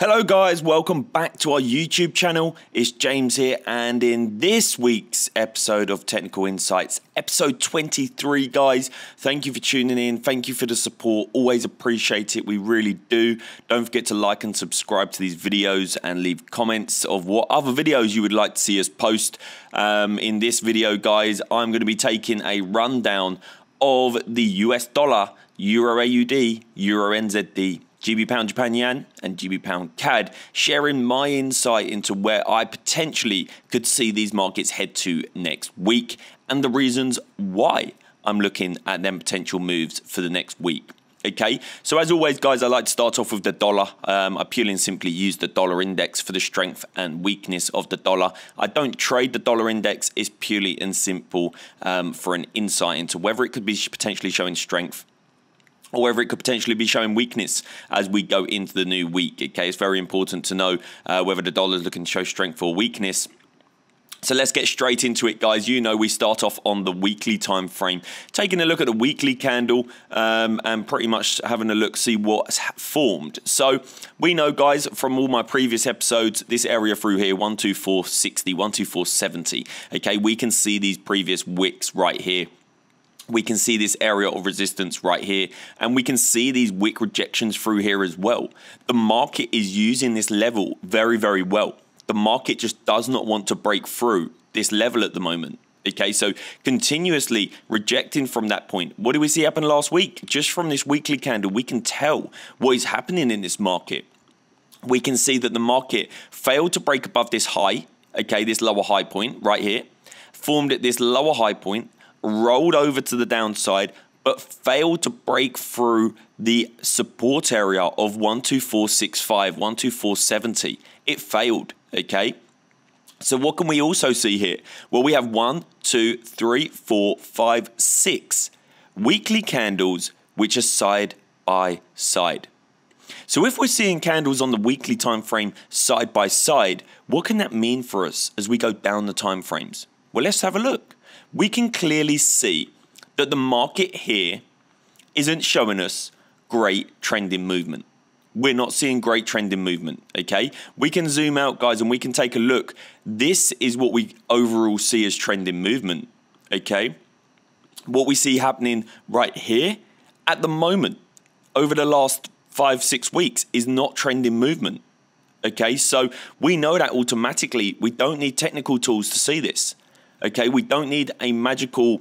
Hello, guys, welcome back to our YouTube channel. It's James here, and in this week's episode of Technical Insights, episode 23, guys, thank you for tuning in. Thank you for the support. Always appreciate it. We really do. Don't forget to like and subscribe to these videos and leave comments of what other videos you would like to see us post. Um, in this video, guys, I'm going to be taking a rundown of the US dollar, Euro AUD, Euro NZD GB Pound Japan Yen and GB Pound CAD, sharing my insight into where I potentially could see these markets head to next week and the reasons why I'm looking at them potential moves for the next week. Okay, so as always, guys, I like to start off with the dollar. Um, I purely and simply use the dollar index for the strength and weakness of the dollar. I don't trade the dollar index, it's purely and simple um, for an insight into whether it could be potentially showing strength or whether it could potentially be showing weakness as we go into the new week. Okay, it's very important to know uh, whether the dollar is looking to show strength or weakness. So let's get straight into it, guys. You know we start off on the weekly time frame, taking a look at the weekly candle um, and pretty much having a look, see what's formed. So we know, guys, from all my previous episodes, this area through here, 12460, 12470. Okay, we can see these previous wicks right here we can see this area of resistance right here and we can see these wick rejections through here as well. The market is using this level very, very well. The market just does not want to break through this level at the moment. Okay, so continuously rejecting from that point. What do we see happen last week? Just from this weekly candle, we can tell what is happening in this market. We can see that the market failed to break above this high, okay, this lower high point right here, formed at this lower high point, rolled over to the downside, but failed to break through the support area of 12465, 12470. It failed, okay? So what can we also see here? Well, we have one, two, three, four, five, six weekly candles, which are side by side. So if we're seeing candles on the weekly time frame side by side, what can that mean for us as we go down the time frames? Well, let's have a look we can clearly see that the market here isn't showing us great trending movement. We're not seeing great trending movement, okay? We can zoom out, guys, and we can take a look. This is what we overall see as trending movement, okay? What we see happening right here at the moment over the last five, six weeks is not trending movement, okay? So we know that automatically. We don't need technical tools to see this. Okay, we don't need a magical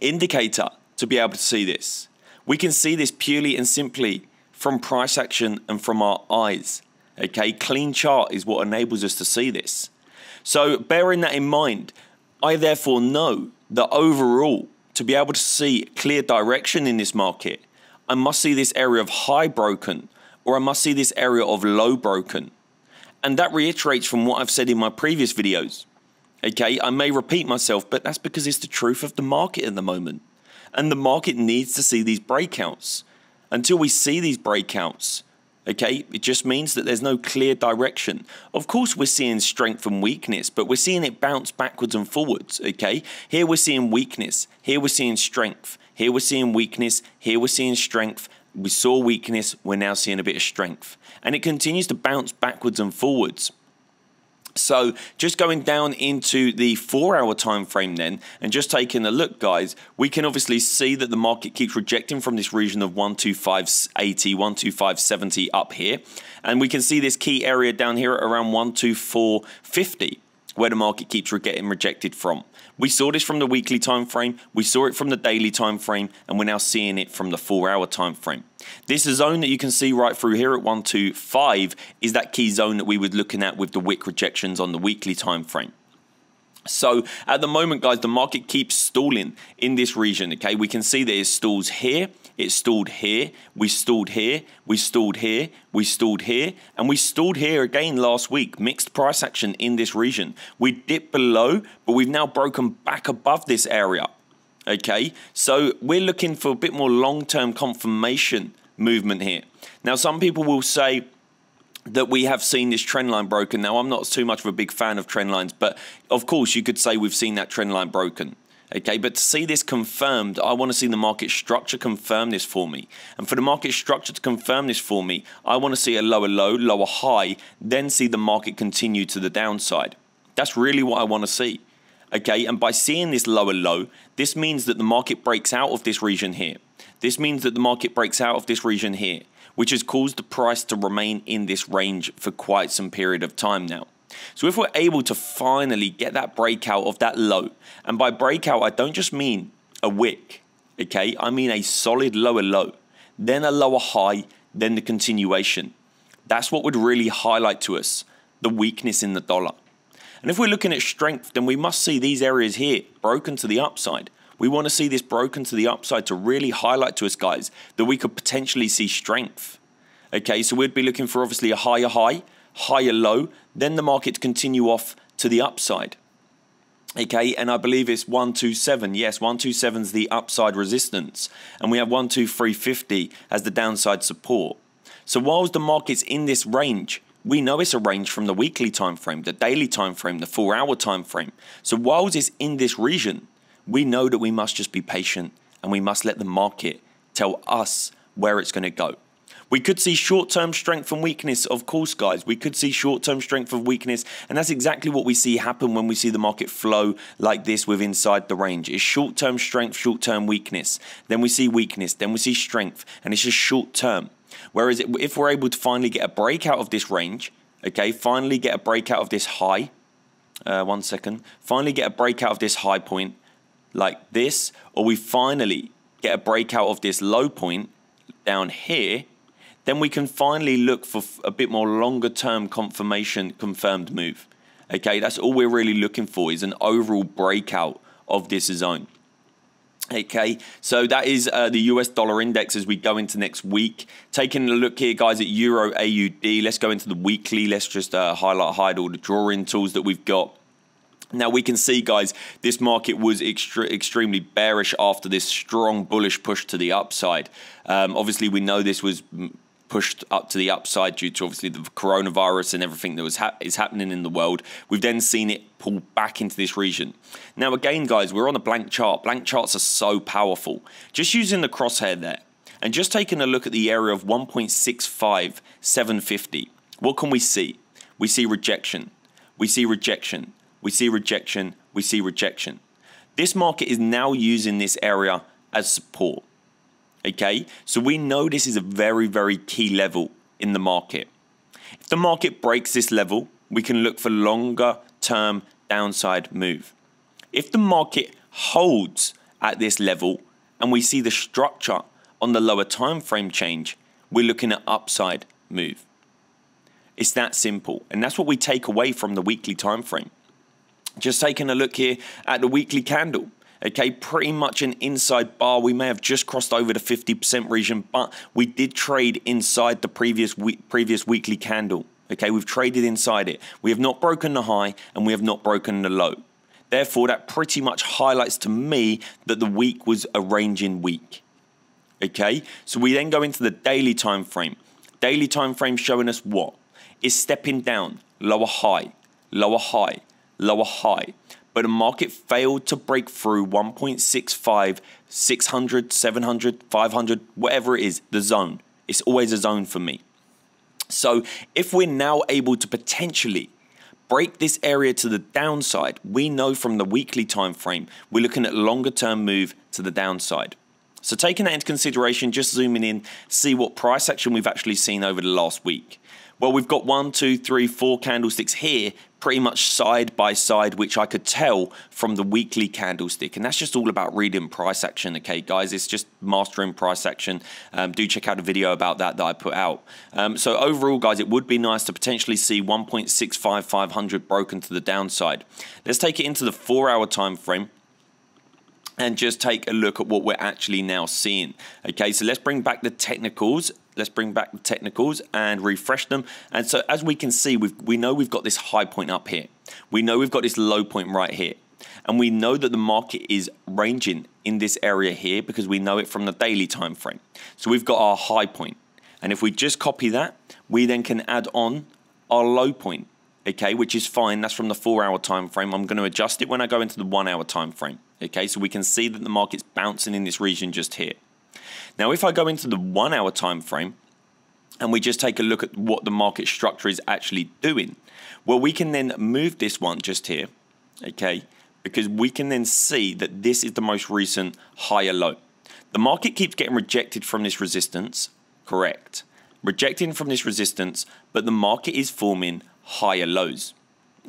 indicator to be able to see this. We can see this purely and simply from price action and from our eyes. Okay, clean chart is what enables us to see this. So, bearing that in mind, I therefore know that overall, to be able to see clear direction in this market, I must see this area of high broken or I must see this area of low broken. And that reiterates from what I've said in my previous videos. Okay, I may repeat myself, but that's because it's the truth of the market at the moment. And the market needs to see these breakouts. Until we see these breakouts, okay, it just means that there's no clear direction. Of course, we're seeing strength and weakness, but we're seeing it bounce backwards and forwards, okay? Here we're seeing weakness, here we're seeing strength, here we're seeing weakness, here we're seeing strength, we saw weakness, we're now seeing a bit of strength. And it continues to bounce backwards and forwards. So just going down into the four hour time frame then and just taking a look guys, we can obviously see that the market keeps rejecting from this region of 12580, 12570 up here. And we can see this key area down here at around 12450 where the market keeps getting rejected from. We saw this from the weekly time frame, we saw it from the daily time frame, and we're now seeing it from the four hour time frame. This zone that you can see right through here at 125 is that key zone that we were looking at with the wick rejections on the weekly time frame. So at the moment, guys, the market keeps stalling in this region. Okay, we can see there's stalls here, it stalled here, we stalled here, we stalled here, we stalled here, and we stalled here again last week. Mixed price action in this region. We dipped below, but we've now broken back above this area. Okay, so we're looking for a bit more long term confirmation movement here. Now, some people will say, that we have seen this trend line broken. Now, I'm not too much of a big fan of trend lines, but of course, you could say we've seen that trend line broken. Okay, but to see this confirmed, I want to see the market structure confirm this for me. And for the market structure to confirm this for me, I want to see a lower low, lower high, then see the market continue to the downside. That's really what I want to see. Okay, and by seeing this lower low, this means that the market breaks out of this region here. This means that the market breaks out of this region here, which has caused the price to remain in this range for quite some period of time now. So if we're able to finally get that breakout of that low, and by breakout, I don't just mean a wick, okay? I mean a solid lower low, then a lower high, then the continuation. That's what would really highlight to us the weakness in the dollar. And if we're looking at strength, then we must see these areas here broken to the upside. We want to see this broken to the upside to really highlight to us guys that we could potentially see strength. Okay, so we'd be looking for obviously a higher high, higher low, then the market continue off to the upside. Okay, and I believe it's 127. Yes, 127 is the upside resistance. And we have 12350 as the downside support. So whilst the market's in this range, we know it's a range from the weekly time frame, the daily time frame, the four hour time frame. So whilst it's in this region, we know that we must just be patient and we must let the market tell us where it's going to go. We could see short term strength and weakness, of course, guys. We could see short term strength and weakness, and that's exactly what we see happen when we see the market flow like this with inside the range. It's short term strength, short term weakness. Then we see weakness, then we see strength, and it's just short term. Whereas if we're able to finally get a breakout of this range, okay, finally get a breakout of this high, uh, one second, finally get a breakout of this high point like this, or we finally get a breakout of this low point down here, then we can finally look for a bit more longer term confirmation confirmed move. Okay, that's all we're really looking for is an overall breakout of this zone. Okay, so that is uh, the US dollar index as we go into next week. Taking a look here, guys, at Euro AUD. Let's go into the weekly. Let's just uh, highlight, hide all the drawing tools that we've got. Now we can see, guys, this market was extre extremely bearish after this strong bullish push to the upside. Um, obviously, we know this was pushed up to the upside due to obviously the coronavirus and everything that was ha is happening in the world. We've then seen it pull back into this region. Now, again, guys, we're on a blank chart. Blank charts are so powerful. Just using the crosshair there and just taking a look at the area of 1.65750, what can we see? We see rejection. We see rejection. We see rejection. We see rejection. This market is now using this area as support. Okay, so we know this is a very, very key level in the market. If the market breaks this level, we can look for longer term downside move. If the market holds at this level and we see the structure on the lower time frame change, we're looking at upside move. It's that simple. And that's what we take away from the weekly time frame. Just taking a look here at the weekly candle. Okay, pretty much an inside bar. We may have just crossed over the 50% region, but we did trade inside the previous week, previous weekly candle. Okay, we've traded inside it. We have not broken the high and we have not broken the low. Therefore, that pretty much highlights to me that the week was a ranging week. Okay, so we then go into the daily time frame. Daily time frame showing us what is stepping down, lower high, lower high, lower high but the market failed to break through 1.65, 600, 700, 500, whatever it is, the zone. It's always a zone for me. So if we're now able to potentially break this area to the downside, we know from the weekly time frame, we're looking at longer term move to the downside. So taking that into consideration, just zooming in, see what price action we've actually seen over the last week. Well, we've got one, two, three, four candlesticks here pretty much side by side, which I could tell from the weekly candlestick. And that's just all about reading price action, okay, guys? It's just mastering price action. Um, do check out a video about that that I put out. Um, so overall, guys, it would be nice to potentially see 1.65500 broken to the downside. Let's take it into the four-hour time frame and just take a look at what we're actually now seeing. Okay, so let's bring back the technicals let's bring back the technicals and refresh them. And so as we can see, we we know we've got this high point up here. We know we've got this low point right here. And we know that the market is ranging in this area here because we know it from the daily time frame. So we've got our high point. And if we just copy that, we then can add on our low point, okay, which is fine. That's from the four hour time frame. I'm going to adjust it when I go into the one hour time frame. Okay, so we can see that the market's bouncing in this region just here. Now, if I go into the one hour time frame and we just take a look at what the market structure is actually doing, well, we can then move this one just here, okay, because we can then see that this is the most recent higher low. The market keeps getting rejected from this resistance, correct, rejecting from this resistance, but the market is forming higher lows.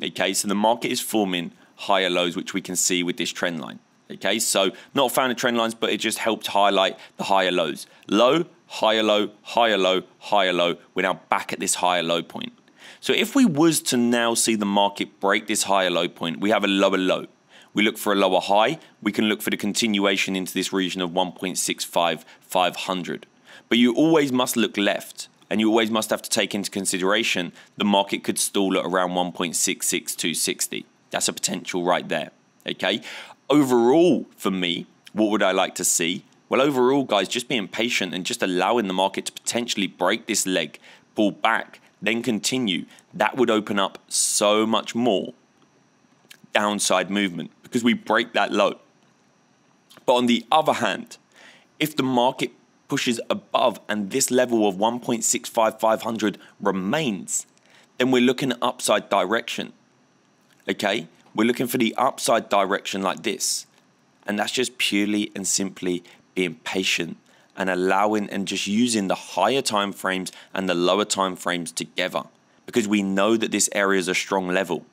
Okay, so the market is forming higher lows, which we can see with this trend line. Okay, so not a fan of trend lines, but it just helped highlight the higher lows. Low, higher low, higher low, higher low. We're now back at this higher low point. So if we was to now see the market break this higher low point, we have a lower low. We look for a lower high. We can look for the continuation into this region of 1.65500. But you always must look left and you always must have to take into consideration the market could stall at around 1.66260. That's a potential right there. Okay overall, for me, what would I like to see? Well, overall, guys, just being patient and just allowing the market to potentially break this leg, pull back, then continue. That would open up so much more downside movement because we break that low. But on the other hand, if the market pushes above and this level of 1.65500 remains, then we're looking at upside direction. Okay? We're looking for the upside direction like this. And that's just purely and simply being patient and allowing and just using the higher time frames and the lower time frames together because we know that this area is a strong level.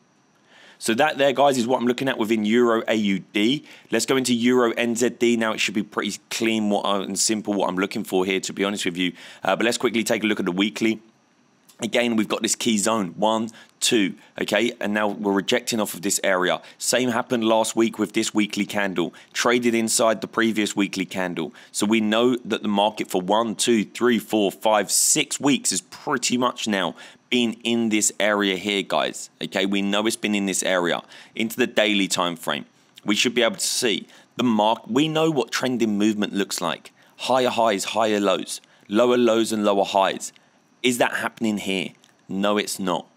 So that there, guys, is what I'm looking at within Euro AUD. Let's go into Euro NZD. Now, it should be pretty clean what uh, and simple what I'm looking for here, to be honest with you. Uh, but let's quickly take a look at the weekly. Again, we've got this key zone, one, two, okay? And now we're rejecting off of this area. Same happened last week with this weekly candle, traded inside the previous weekly candle. So we know that the market for one, two, three, four, five, six weeks is pretty much now been in this area here, guys, okay? We know it's been in this area. Into the daily time frame, we should be able to see the mark. We know what trending movement looks like. Higher highs, higher lows, lower lows and lower highs. Is that happening here? No, it's not.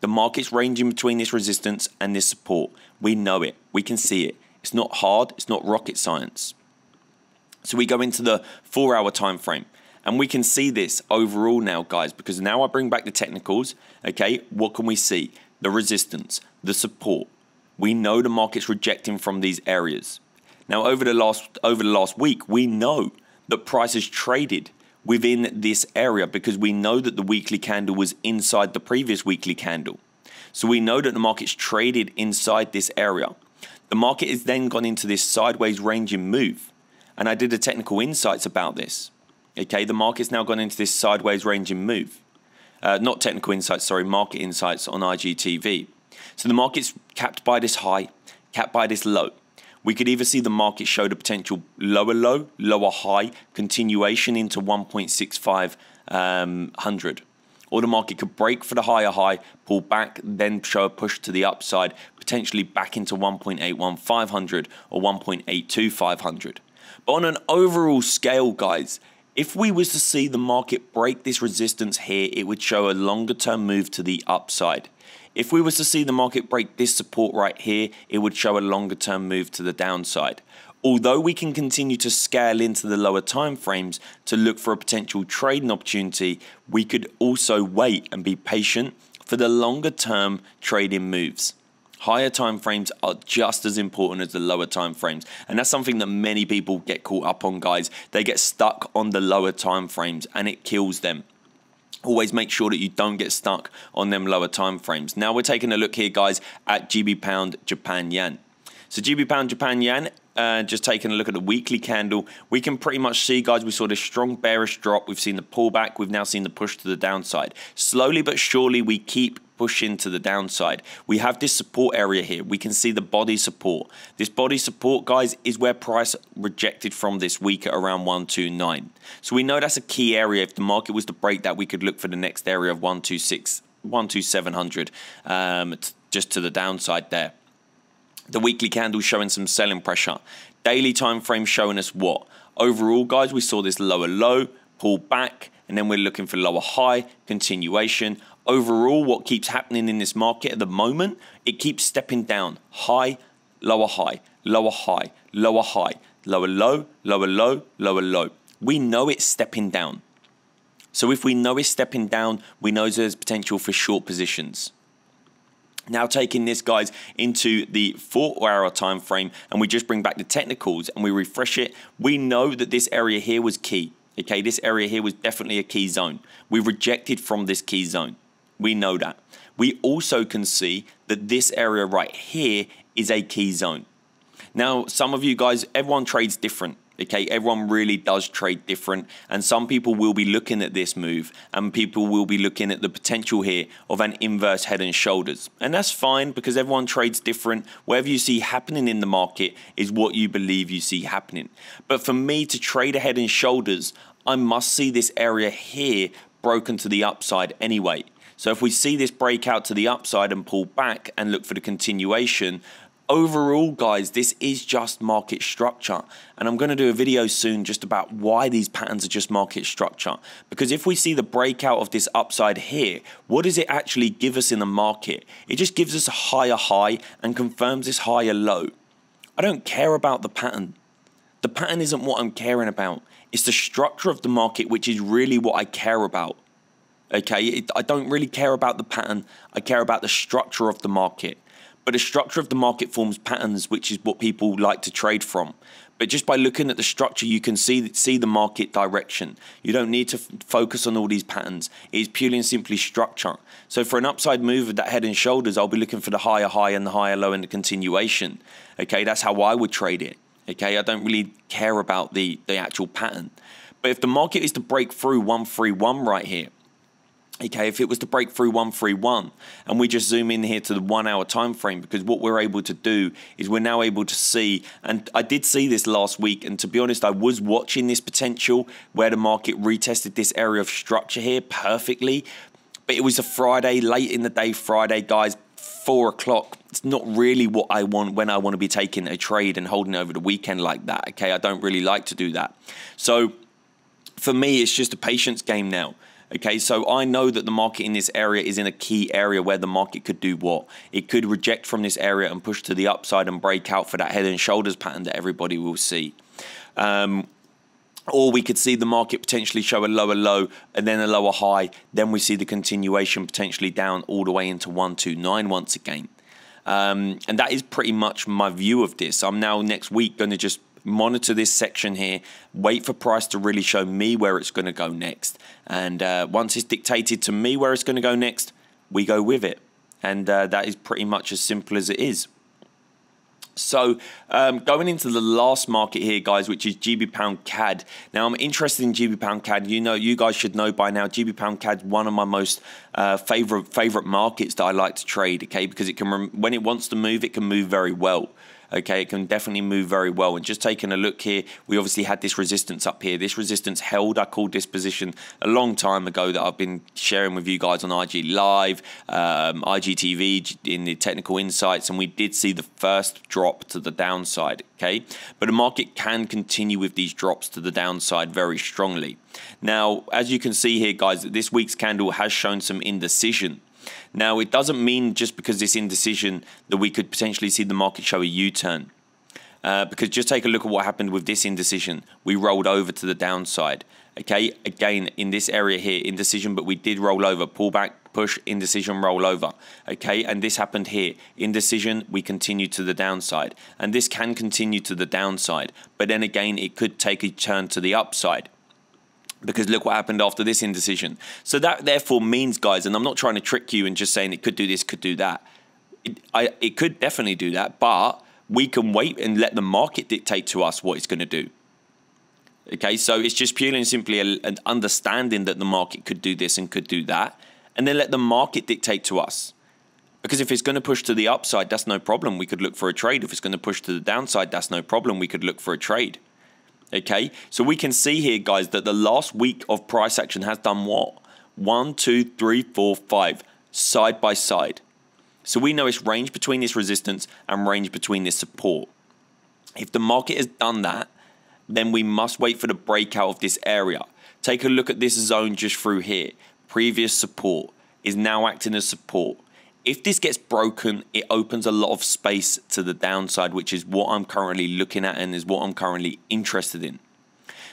The market's ranging between this resistance and this support. We know it. We can see it. It's not hard. It's not rocket science. So we go into the four hour time frame. And we can see this overall now, guys, because now I bring back the technicals. Okay, what can we see? The resistance, the support. We know the market's rejecting from these areas. Now, over the last over the last week, we know that prices traded within this area because we know that the weekly candle was inside the previous weekly candle. So we know that the market's traded inside this area. The market has then gone into this sideways ranging move. And I did a technical insights about this. Okay, the market's now gone into this sideways ranging move. Uh, not technical insights, sorry, market insights on IGTV. So the market's capped by this high, capped by this low. We could either see the market show a potential lower low, lower high continuation into 1.65 um, hundred, or the market could break for the higher high, pull back, then show a push to the upside, potentially back into 1.81500 or 1.82500. But on an overall scale, guys, if we was to see the market break this resistance here, it would show a longer term move to the upside. If we was to see the market break this support right here, it would show a longer term move to the downside. Although we can continue to scale into the lower time frames to look for a potential trading opportunity, we could also wait and be patient for the longer term trading moves. Higher time frames are just as important as the lower time frames, and that's something that many people get caught up on, guys. They get stuck on the lower time frames and it kills them always make sure that you don't get stuck on them lower time frames. Now we're taking a look here, guys, at GB pound Japan yen. So GB pound Japan yen uh, just taking a look at the weekly candle, we can pretty much see, guys, we saw this strong bearish drop. We've seen the pullback. We've now seen the push to the downside. Slowly but surely, we keep push into the downside. We have this support area here. We can see the body support. This body support, guys, is where price rejected from this week at around 129. So we know that's a key area. If the market was to break that, we could look for the next area of 126, 12700, um, just to the downside there. The weekly candle showing some selling pressure. Daily time frame showing us what? Overall, guys, we saw this lower low, pull back, and then we're looking for lower high, continuation, overall what keeps happening in this market at the moment, it keeps stepping down high, lower high, lower high, lower high, lower low, lower low, lower low. We know it's stepping down. So if we know it's stepping down, we know there's potential for short positions. Now taking this, guys, into the four-hour time frame, and we just bring back the technicals and we refresh it. We know that this area here was key. Okay, this area here was definitely a key zone. We rejected from this key zone. We know that. We also can see that this area right here is a key zone. Now, some of you guys, everyone trades different. Okay, everyone really does trade different, and some people will be looking at this move, and people will be looking at the potential here of an inverse head and shoulders. And that's fine because everyone trades different. Whatever you see happening in the market is what you believe you see happening. But for me to trade a head and shoulders, I must see this area here broken to the upside anyway. So if we see this breakout to the upside and pull back and look for the continuation, overall, guys, this is just market structure. And I'm going to do a video soon just about why these patterns are just market structure. Because if we see the breakout of this upside here, what does it actually give us in the market? It just gives us a higher high and confirms this higher low. I don't care about the pattern. The pattern isn't what I'm caring about. It's the structure of the market, which is really what I care about. Okay, it, I don't really care about the pattern. I care about the structure of the market. But the structure of the market forms patterns, which is what people like to trade from. But just by looking at the structure, you can see see the market direction. You don't need to focus on all these patterns. It is purely and simply structure. So for an upside move of that head and shoulders, I'll be looking for the higher high and the higher low and the continuation. Okay, that's how I would trade it. Okay, I don't really care about the the actual pattern. But if the market is to break through 131 right here, okay if it was to break through 131 and we just zoom in here to the one hour time frame because what we're able to do is we're now able to see and i did see this last week and to be honest i was watching this potential where the market retested this area of structure here perfectly but it was a friday late in the day friday guys four o'clock it's not really what i want when i want to be taking a trade and holding over the weekend like that okay i don't really like to do that so for me it's just a patience game now Okay, so I know that the market in this area is in a key area where the market could do what? It could reject from this area and push to the upside and break out for that head and shoulders pattern that everybody will see. Um, or we could see the market potentially show a lower low and then a lower high. Then we see the continuation potentially down all the way into 129 once again. Um, and that is pretty much my view of this. I'm now next week going to just monitor this section here, wait for price to really show me where it's going to go next. And uh, once it's dictated to me where it's going to go next, we go with it. And uh, that is pretty much as simple as it is. So um, going into the last market here, guys, which is GB Pound CAD. Now I'm interested in GB Pound CAD. You know, you guys should know by now. GB Pound CAD one of my most uh, favorite favorite markets that I like to trade. Okay, because it can when it wants to move, it can move very well. Okay, it can definitely move very well. And just taking a look here, we obviously had this resistance up here. This resistance held. I called this position a long time ago that I've been sharing with you guys on IG Live, um, IGTV in the technical insights, and we did see the first drop to the downside. Okay, but the market can continue with these drops to the downside very strongly. Now, as you can see here, guys, this week's candle has shown some indecision. Now, it doesn't mean just because this indecision that we could potentially see the market show a U turn. Uh, because just take a look at what happened with this indecision. We rolled over to the downside. Okay, again, in this area here, indecision, but we did roll over, pullback, push, indecision, roll over. Okay, and this happened here. Indecision, we continue to the downside. And this can continue to the downside, but then again, it could take a turn to the upside because look what happened after this indecision. So that therefore means, guys, and I'm not trying to trick you and just saying it could do this, could do that. It, I, it could definitely do that, but we can wait and let the market dictate to us what it's going to do. Okay, so it's just purely and simply a, an understanding that the market could do this and could do that, and then let the market dictate to us. Because if it's going to push to the upside, that's no problem. We could look for a trade. If it's going to push to the downside, that's no problem. We could look for a trade. Okay, so we can see here, guys, that the last week of price action has done what? One, two, three, four, five, side by side. So we know it's range between this resistance and range between this support. If the market has done that, then we must wait for the breakout of this area. Take a look at this zone just through here. Previous support is now acting as support. If this gets broken, it opens a lot of space to the downside, which is what I'm currently looking at and is what I'm currently interested in.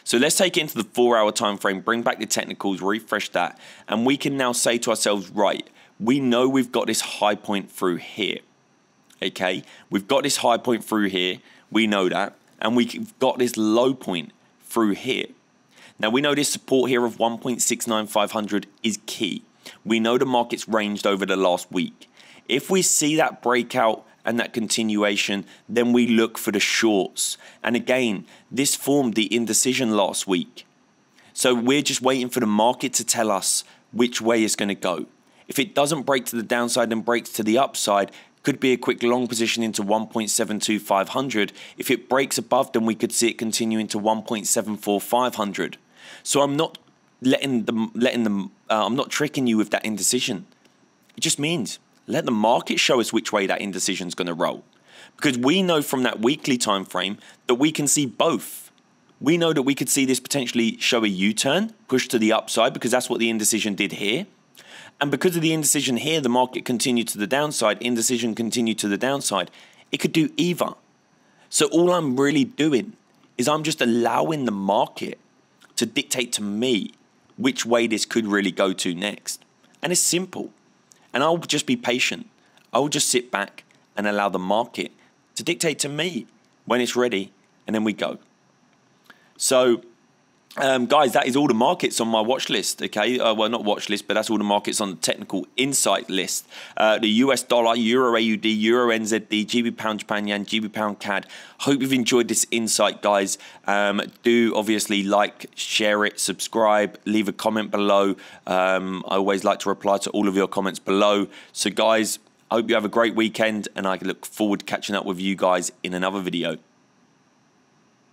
So let's take it into the four hour time frame, bring back the technicals, refresh that, and we can now say to ourselves, right, we know we've got this high point through here. Okay, we've got this high point through here, we know that, and we've got this low point through here. Now we know this support here of 1.69500 is key. We know the market's ranged over the last week. If we see that breakout and that continuation, then we look for the shorts. And again, this formed the indecision last week. So we're just waiting for the market to tell us which way it's going to go. If it doesn't break to the downside and breaks to the upside, could be a quick long position into 1.72500. If it breaks above, then we could see it continuing to 1.74500. So I'm not letting them, letting them. Uh, I'm not tricking you with that indecision. It just means let the market show us which way that indecision is going to roll, because we know from that weekly time frame that we can see both. We know that we could see this potentially show a U-turn, push to the upside, because that's what the indecision did here. And because of the indecision here, the market continued to the downside, indecision continued to the downside. It could do either. So all I'm really doing is I'm just allowing the market to dictate to me which way this could really go to next. And it's simple. And I'll just be patient. I will just sit back and allow the market to dictate to me when it's ready, and then we go. So um, guys, that is all the markets on my watch list. Okay, uh, well, not watch list, but that's all the markets on the technical insight list. Uh, the US dollar, Euro AUD, Euro NZD, GB pound Japan yen, GB pound CAD. Hope you've enjoyed this insight, guys. Um, do obviously like, share it, subscribe, leave a comment below. Um, I always like to reply to all of your comments below. So, guys, I hope you have a great weekend, and I look forward to catching up with you guys in another video.